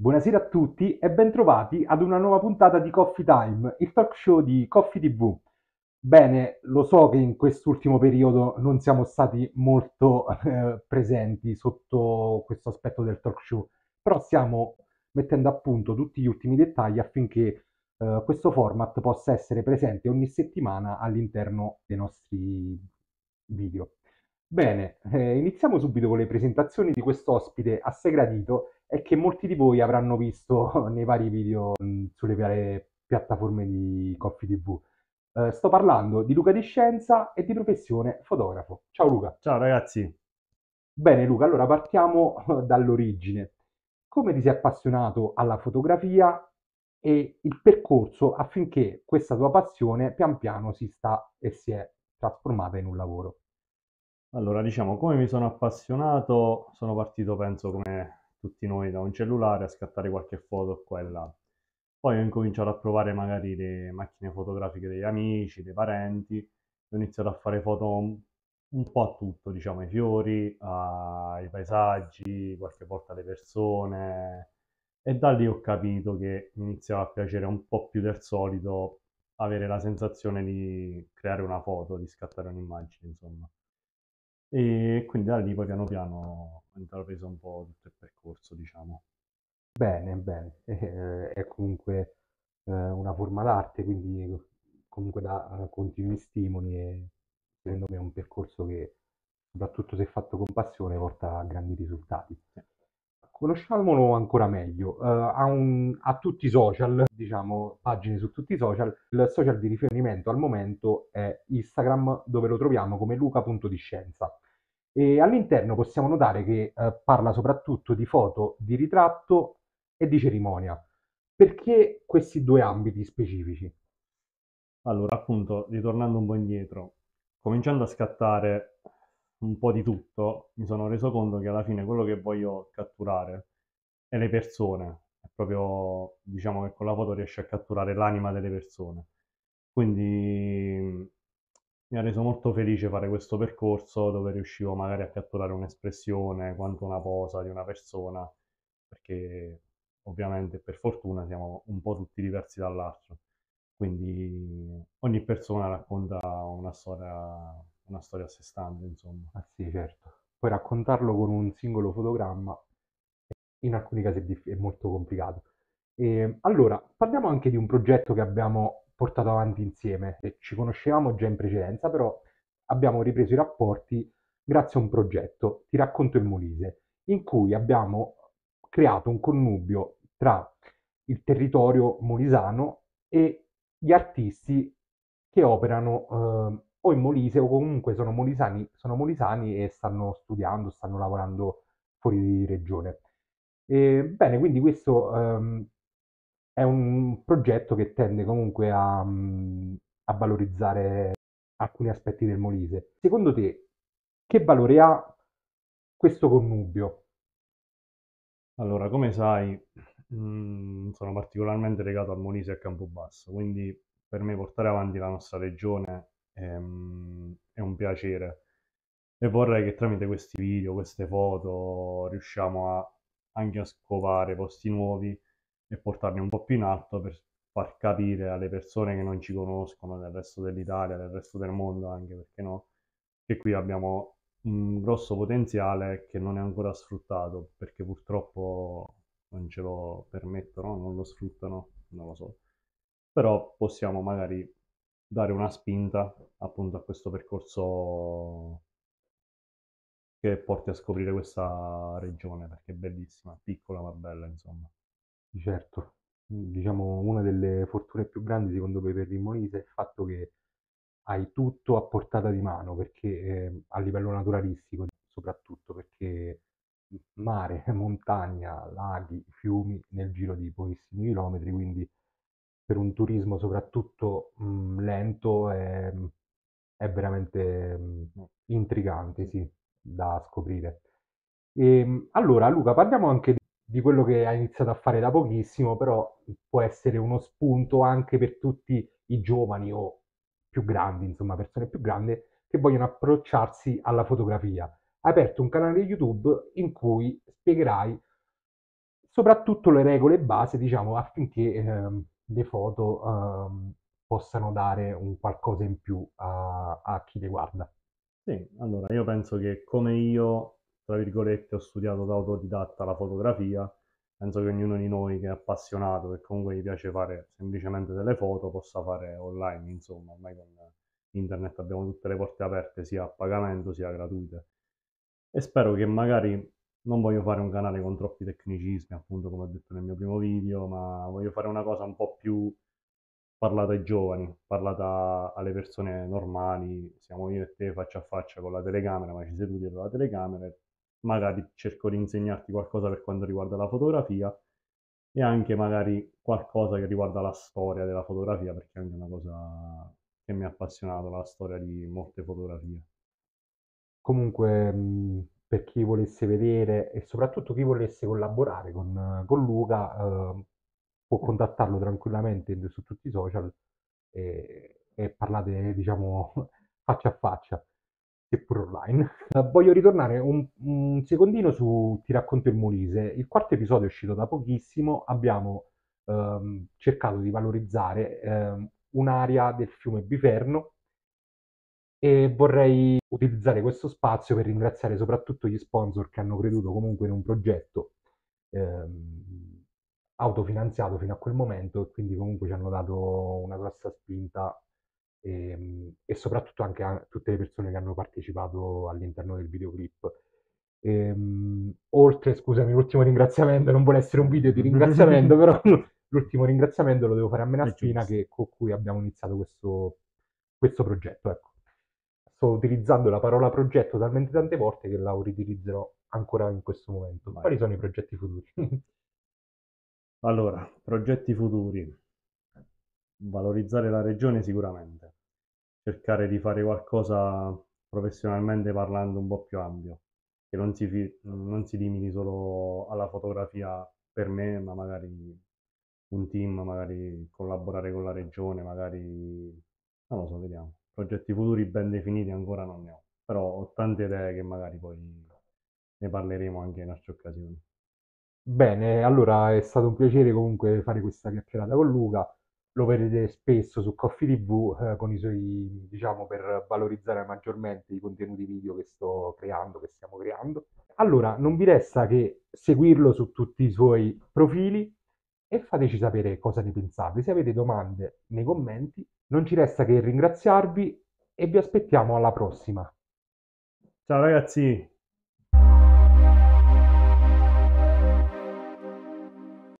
Buonasera a tutti e bentrovati ad una nuova puntata di Coffee Time, il talk show di Coffee TV. Bene, lo so che in quest'ultimo periodo non siamo stati molto eh, presenti sotto questo aspetto del talk show, però stiamo mettendo a punto tutti gli ultimi dettagli affinché eh, questo format possa essere presente ogni settimana all'interno dei nostri video. Bene, eh, iniziamo subito con le presentazioni di questo quest'ospite assegradito e che molti di voi avranno visto nei vari video mh, sulle varie piattaforme di Coffee TV. Eh, sto parlando di Luca di Scienza e di professione fotografo. Ciao Luca. Ciao ragazzi. Bene Luca, allora partiamo eh, dall'origine. Come ti sei appassionato alla fotografia e il percorso affinché questa tua passione pian piano si sta e si è trasformata in un lavoro? Allora, diciamo, come mi sono appassionato, sono partito penso come tutti noi da un cellulare a scattare qualche foto qua e là. Poi ho incominciato a provare magari le macchine fotografiche degli amici, dei parenti, ho iniziato a fare foto un po' a tutto, diciamo ai fiori, ai paesaggi, qualche volta alle persone e da lì ho capito che mi iniziava a piacere un po' più del solito avere la sensazione di creare una foto, di scattare un'immagine, insomma e quindi da lì poi piano piano ho intrapreso un po' tutto il percorso, diciamo. Bene, bene, eh, eh è comunque eh, una forma d'arte, quindi comunque da eh, continui stimoli e secondo me è un percorso che, soprattutto se fatto con passione, porta a grandi risultati. Conosciamolo ancora meglio, uh, ha, un, ha tutti i social, diciamo pagine su tutti i social, il social di riferimento al momento è Instagram dove lo troviamo come luca.discienza. E all'interno possiamo notare che eh, parla soprattutto di foto, di ritratto e di cerimonia. Perché questi due ambiti specifici? Allora, appunto, ritornando un po' indietro, cominciando a scattare un po' di tutto, mi sono reso conto che alla fine quello che voglio catturare è le persone. È proprio, diciamo che con la foto riesce a catturare l'anima delle persone. Quindi mi ha reso molto felice fare questo percorso dove riuscivo magari a catturare un'espressione quanto una posa di una persona, perché ovviamente per fortuna siamo un po' tutti diversi dall'altro. Quindi ogni persona racconta una storia, una storia a sé stante, insomma. Ah sì, certo. Poi raccontarlo con un singolo fotogramma in alcuni casi è, diff- è molto complicato. E, ehm, allora, parliamo anche di un progetto che abbiamo portato avanti insieme. E Ci conoscevamo già in precedenza, però abbiamo ripreso i rapporti grazie a un progetto, Ti racconto il Molise, in cui abbiamo creato un connubio tra il territorio molisano e gli artisti che operano eh, o in Molise o comunque sono molisani, sono molisani e stanno studiando, stanno lavorando fuori di regione. E, bene, quindi questo ehm, è un progetto che tende comunque a, mm, a valorizzare alcuni aspetti del Molise. Secondo te, che valore ha questo connubio? Allora, come sai, mh, mm, sono particolarmente legato al Molise e a Campobasso, quindi per me portare avanti la nostra regione è, ehm, è un piacere e vorrei che tramite questi video, queste foto, riusciamo a, anche a scovare posti nuovi e portarli un po' più in alto per far capire alle persone che non ci conoscono, del resto dell'Italia, del resto del mondo anche, perché no, che qui abbiamo un grosso potenziale che non è ancora sfruttato, perché purtroppo non ce lo permettono, non lo sfruttano, non lo so. Però possiamo magari dare una spinta appunto a questo percorso che porti a scoprire questa regione perché è bellissima, piccola ma bella insomma certo, mhmm, diciamo una delle fortune più grandi secondo me per Rimolise è il fatto che hai tutto a portata di mano, perché eh, a livello naturalistico soprattutto, perché mhmm, mare, montagna, laghi, fiumi nel giro di pochissimi chilometri, quindi per un turismo soprattutto mh, mhmm, lento è, è veramente mh, intrigante, sì, da scoprire. E, ehm, allora Luca, parliamo anche di di quello che ha iniziato a fare da pochissimo, però può essere uno spunto anche per tutti i giovani o più grandi, insomma persone più grandi, che vogliono approcciarsi alla fotografia. Hai aperto un canale YouTube in cui spiegherai soprattutto le regole base, diciamo, affinché eh, le foto eh, possano dare un qualcosa in più a, a chi le guarda. Sì, allora io penso che come io tra virgolette, ho studiato da autodidatta la fotografia. Penso che ognuno di noi che è appassionato, e comunque gli piace fare semplicemente delle foto, possa fare online, insomma, ormai con internet abbiamo tutte le porte aperte, sia a pagamento sia gratuite. E spero che magari non voglio fare un canale con troppi tecnicismi, appunto come ho detto nel mio primo video, ma voglio fare una cosa un po' più parlata ai giovani, parlata alle persone normali, siamo io e te faccia a faccia con la telecamera, ma ci seduti tu dietro la telecamera e magari cerco di insegnarti qualcosa per quanto riguarda la fotografia e anche magari qualcosa che riguarda la storia della fotografia, perché è anche una cosa che mi ha appassionato, la storia di molte fotografie. Comunque, per chi volesse vedere e soprattutto chi volesse collaborare con, con Luca, eh, può contattarlo tranquillamente su tutti i social e, e parlate, diciamo, faccia a faccia che pure online. Eh, voglio ritornare un, un, secondino su Ti racconto il Molise. Il quarto episodio è uscito da pochissimo, abbiamo ehm, cercato di valorizzare ehm, un'area del fiume Biferno e vorrei utilizzare questo spazio per ringraziare soprattutto gli sponsor che hanno creduto comunque in un progetto ehm, autofinanziato fino a quel momento e quindi comunque ci hanno dato una grossa spinta e, ehm, e soprattutto anche a tutte le persone che hanno partecipato all'interno del videoclip. E, ehm, oltre, scusami, l'ultimo ringraziamento, non vuole essere un video di ringraziamento, però l'ultimo ringraziamento lo devo fare a Menaspina che, con cui abbiamo iniziato questo, questo progetto. Ecco. Sto utilizzando la parola progetto talmente tante volte che la riutilizzerò ancora in questo momento. Vai. Quali sono i progetti futuri? allora, progetti futuri valorizzare la regione sicuramente, cercare di fare qualcosa professionalmente parlando un po' più ampio, che non si, non si limiti solo alla fotografia per me, ma magari un team, magari collaborare con la regione, magari non lo so, vediamo. Progetti futuri ben definiti ancora non ne ho, però ho tante idee che magari poi ne parleremo anche in altre occasioni. Bene, allora è stato un piacere comunque fare questa chiacchierata con Luca lo vedete spesso su Coffee TV eh, con i suoi, diciamo, per valorizzare maggiormente i contenuti video che sto creando, che stiamo creando. Allora, non vi resta che seguirlo su tutti i suoi profili e fateci sapere cosa ne pensate. Se avete domande nei commenti, non ci resta che ringraziarvi e vi aspettiamo alla prossima. Ciao ragazzi!